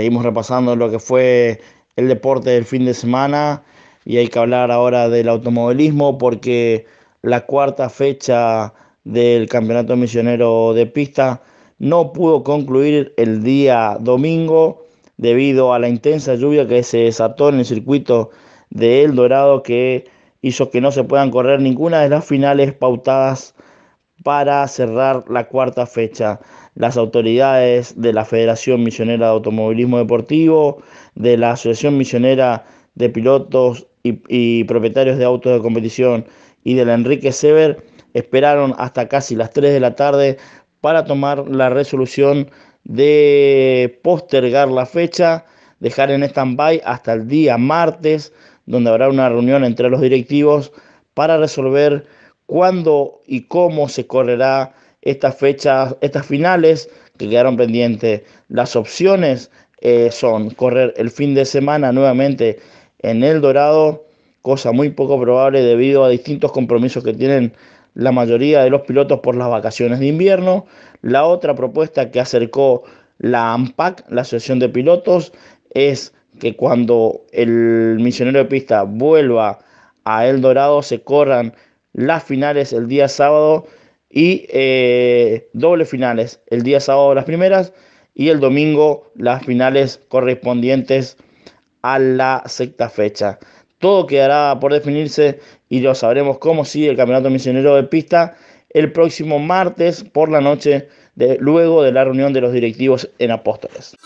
Seguimos repasando lo que fue el deporte del fin de semana y hay que hablar ahora del automovilismo porque la cuarta fecha del Campeonato Misionero de Pista no pudo concluir el día domingo debido a la intensa lluvia que se desató en el circuito de El Dorado que hizo que no se puedan correr ninguna de las finales pautadas para cerrar la cuarta fecha. Las autoridades de la Federación Misionera de Automovilismo Deportivo, de la Asociación Misionera de Pilotos y, Propietarios de Autos de Competición y de la Enrique Sever esperaron hasta casi las 3 de la tarde para tomar la resolución de postergar la fecha, dejar en stand-by hasta el día martes, donde habrá una reunión entre los directivos para resolver cuándo y cómo se correrá estas fechas, estas finales que quedaron pendientes. Las opciones eh, son correr el fin de semana nuevamente en El Dorado, cosa muy poco probable debido a distintos compromisos que tienen la mayoría de los pilotos por las vacaciones de invierno. La otra propuesta que acercó la AMPAC, la Asociación de Pilotos, es que cuando el misionero de pista vuelva a El Dorado se corran las finales el día sábado y eh, doble finales el día sábado las primeras y el domingo las finales correspondientes a la sexta fecha. Todo quedará por definirse y lo sabremos cómo sigue el Campeonato Misionero de Pista el próximo martes por la noche, luego de la reunión de los directivos en Apóstoles.